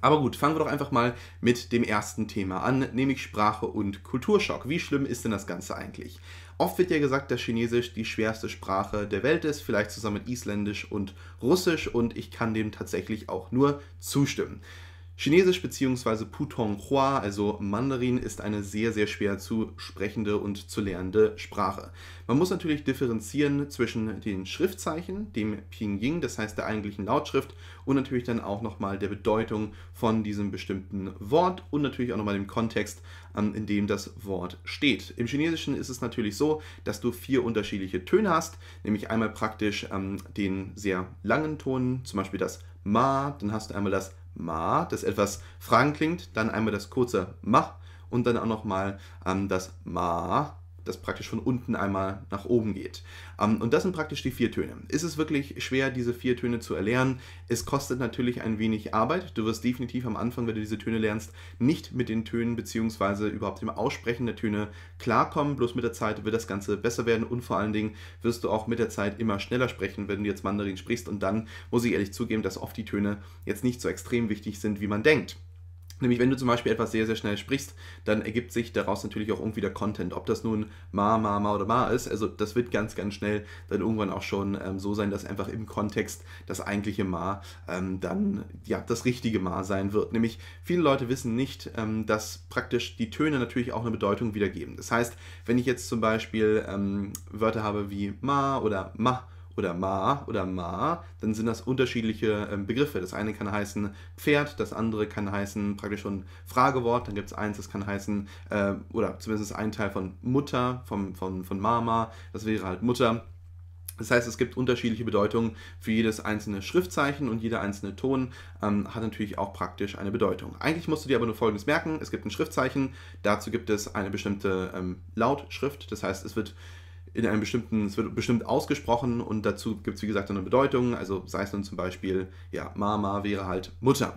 Aber gut, fangen wir doch einfach mal mit dem ersten Thema an, nämlich Sprache und Kulturschock. Wie schlimm ist denn das Ganze eigentlich? Oft wird ja gesagt, dass Chinesisch die schwerste Sprache der Welt ist, vielleicht zusammen mit Isländisch und Russisch, und ich kann dem tatsächlich auch nur zustimmen. Chinesisch bzw. Putonghua, also Mandarin, ist eine sehr, sehr schwer zu sprechende und zu lernende Sprache. Man muss natürlich differenzieren zwischen den Schriftzeichen, dem Pinyin, das heißt der eigentlichen Lautschrift, und natürlich dann auch nochmal der Bedeutung von diesem bestimmten Wort und natürlich auch nochmal dem Kontext, ähm, in dem das Wort steht. Im Chinesischen ist es natürlich so, dass du vier unterschiedliche Töne hast, nämlich einmal praktisch ähm, den sehr langen Ton, zum Beispiel das Ma, dann hast du einmal das Ma, das etwas fragend klingt, dann einmal das kurze Mach und dann auch nochmal ähm, das Ma das praktisch von unten einmal nach oben geht. Ähm, und das sind praktisch die vier Töne. Ist es wirklich schwer, diese vier Töne zu erlernen? Es kostet natürlich ein wenig Arbeit. Du wirst definitiv am Anfang, wenn du diese Töne lernst, nicht mit den Tönen bzw. überhaupt dem Aussprechen der Töne klarkommen. Bloß mit der Zeit wird das Ganze besser werden und vor allen Dingen wirst du auch mit der Zeit immer schneller sprechen, wenn du jetzt Mandarin sprichst. Und dann muss ich ehrlich zugeben, dass oft die Töne jetzt nicht so extrem wichtig sind, wie man denkt. Nämlich, wenn du zum Beispiel etwas sehr, sehr schnell sprichst, dann ergibt sich daraus natürlich auch irgendwie der Content. Ob das nun ma, ma, ma oder ma ist, also das wird ganz, ganz schnell dann irgendwann auch schon ähm, so sein, dass einfach im Kontext das eigentliche ma ähm, dann ja das richtige ma sein wird. Nämlich, viele Leute wissen nicht, ähm, dass praktisch die Töne natürlich auch eine Bedeutung wiedergeben. Das heißt, wenn ich jetzt zum Beispiel ähm, Wörter habe wie ma oder ma, oder Ma oder Ma, dann sind das unterschiedliche ähm, Begriffe. Das eine kann heißen Pferd, das andere kann heißen praktisch schon Fragewort, dann gibt es eins, das kann heißen, äh, oder zumindest ein Teil von Mutter, von, von, von Mama, das wäre halt Mutter. Das heißt, es gibt unterschiedliche Bedeutungen für jedes einzelne Schriftzeichen und jeder einzelne Ton ähm, hat natürlich auch praktisch eine Bedeutung. Eigentlich musst du dir aber nur Folgendes merken, es gibt ein Schriftzeichen, dazu gibt es eine bestimmte ähm, Lautschrift, das heißt, es wird in einem bestimmten, es wird bestimmt ausgesprochen und dazu gibt es wie gesagt eine Bedeutung. Also sei es nun zum Beispiel, ja, Mama wäre halt Mutter.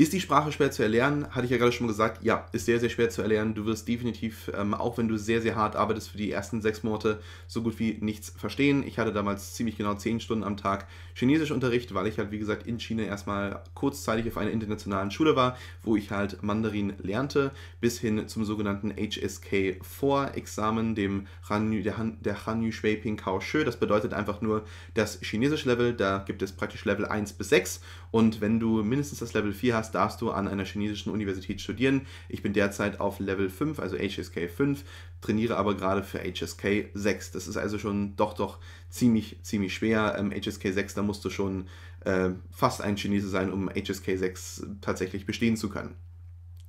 Ist die Sprache schwer zu erlernen? Hatte ich ja gerade schon gesagt, ja, ist sehr, sehr schwer zu erlernen. Du wirst definitiv, ähm, auch wenn du sehr, sehr hart arbeitest, für die ersten sechs Monate so gut wie nichts verstehen. Ich hatte damals ziemlich genau zehn Stunden am Tag Chinesischunterricht, weil ich halt, wie gesagt, in China erstmal kurzzeitig auf einer internationalen Schule war, wo ich halt Mandarin lernte, bis hin zum sogenannten HSK-4-Examen, dem Hanyu, der, Han, der Han Shui Ping Kao Shu. Das bedeutet einfach nur das chinesisch Level. Da gibt es praktisch Level 1 bis 6. Und wenn du mindestens das Level 4 hast, das darfst du an einer chinesischen Universität studieren. Ich bin derzeit auf Level 5, also HSK 5, trainiere aber gerade für HSK 6. Das ist also schon doch, doch ziemlich, ziemlich schwer. Ähm, HSK 6, da musst du schon äh, fast ein Chinese sein, um HSK 6 tatsächlich bestehen zu können.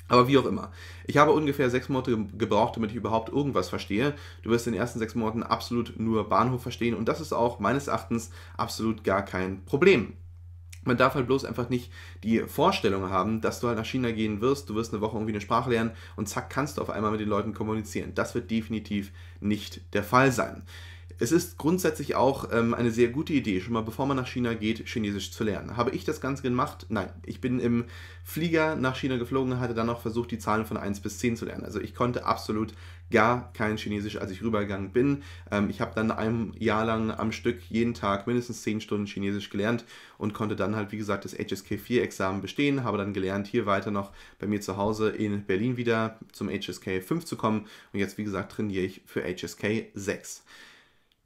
Aber wie auch immer. Ich habe ungefähr sechs Monate gebraucht, damit ich überhaupt irgendwas verstehe. Du wirst in den ersten sechs Monaten absolut nur Bahnhof verstehen und das ist auch meines Erachtens absolut gar kein Problem man darf halt bloß einfach nicht die Vorstellung haben, dass du halt nach China gehen wirst, du wirst eine Woche irgendwie eine Sprache lernen und zack, kannst du auf einmal mit den Leuten kommunizieren. Das wird definitiv nicht der Fall sein. Es ist grundsätzlich auch ähm, eine sehr gute Idee, schon mal bevor man nach China geht, Chinesisch zu lernen. Habe ich das Ganze gemacht? Nein. Ich bin im Flieger nach China geflogen, und hatte dann noch versucht, die Zahlen von 1 bis 10 zu lernen. Also ich konnte absolut gar kein Chinesisch, als ich rübergegangen bin. Ähm, ich habe dann ein Jahr lang am Stück jeden Tag mindestens 10 Stunden Chinesisch gelernt und konnte dann halt, wie gesagt, das HSK4-Examen bestehen. Habe dann gelernt, hier weiter noch bei mir zu Hause in Berlin wieder zum HSK 5 zu kommen. Und jetzt, wie gesagt, trainiere ich für HSK 6.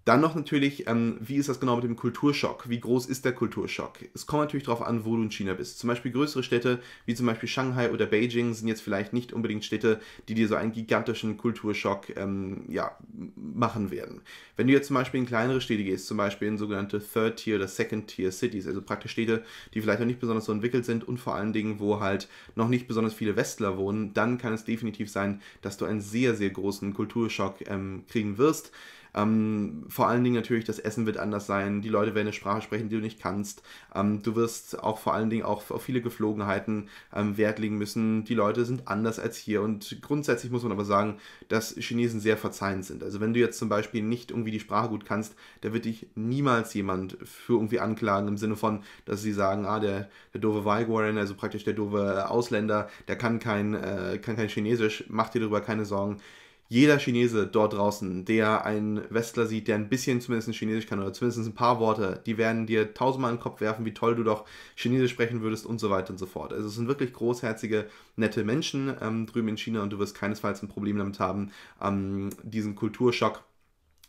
Dann noch natürlich, ähm, wie ist das genau mit dem Kulturschock? Wie groß ist der Kulturschock? Es kommt natürlich darauf an, wo du in China bist. Zum Beispiel größere Städte wie zum Beispiel Shanghai oder Beijing sind jetzt vielleicht nicht unbedingt Städte, die dir so einen gigantischen Kulturschock ähm, ja, machen werden. Wenn du jetzt zum Beispiel in kleinere Städte gehst, zum Beispiel in sogenannte Third-Tier oder Second-Tier-Cities, also praktisch Städte, die vielleicht noch nicht besonders so entwickelt sind und vor allen Dingen, wo halt noch nicht besonders viele Westler wohnen, dann kann es definitiv sein, dass du einen sehr, sehr großen Kulturschock ähm, kriegen wirst. Ähm, vor allen Dingen natürlich, das Essen wird anders sein, die Leute werden eine Sprache sprechen, die du nicht kannst. Ähm, du wirst auch vor allen Dingen auch auf viele Geflogenheiten ähm, Wert legen müssen. Die Leute sind anders als hier und grundsätzlich muss man aber sagen, dass Chinesen sehr verzeihend sind. Also wenn du jetzt zum Beispiel nicht irgendwie die Sprache gut kannst, da wird dich niemals jemand für irgendwie anklagen im Sinne von, dass sie sagen, ah, der, der doofe Weigwaren, also praktisch der doofe Ausländer, der kann kein, äh, kann kein Chinesisch, mach dir darüber keine Sorgen jeder Chinese dort draußen, der einen Westler sieht, der ein bisschen zumindest Chinesisch kann oder zumindest ein paar Worte, die werden dir tausendmal in den Kopf werfen, wie toll du doch Chinesisch sprechen würdest und so weiter und so fort. Also es sind wirklich großherzige, nette Menschen ähm, drüben in China und du wirst keinesfalls ein Problem damit haben, ähm, diesen Kulturschock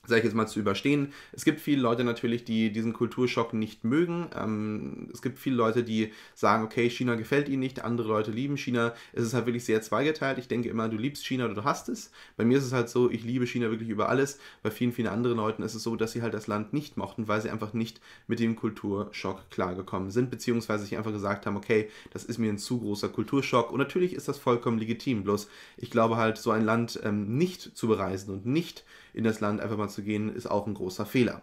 sage ich jetzt mal, zu überstehen. Es gibt viele Leute natürlich, die diesen Kulturschock nicht mögen. Ähm, es gibt viele Leute, die sagen, okay, China gefällt ihnen nicht, andere Leute lieben China. Es ist halt wirklich sehr zweigeteilt. Ich denke immer, du liebst China oder du hast es. Bei mir ist es halt so, ich liebe China wirklich über alles. Bei vielen, vielen anderen Leuten ist es so, dass sie halt das Land nicht mochten, weil sie einfach nicht mit dem Kulturschock klargekommen sind, beziehungsweise sich einfach gesagt haben, okay, das ist mir ein zu großer Kulturschock. Und natürlich ist das vollkommen legitim. Bloß ich glaube halt, so ein Land ähm, nicht zu bereisen und nicht in das Land einfach mal zu gehen, ist auch ein großer Fehler.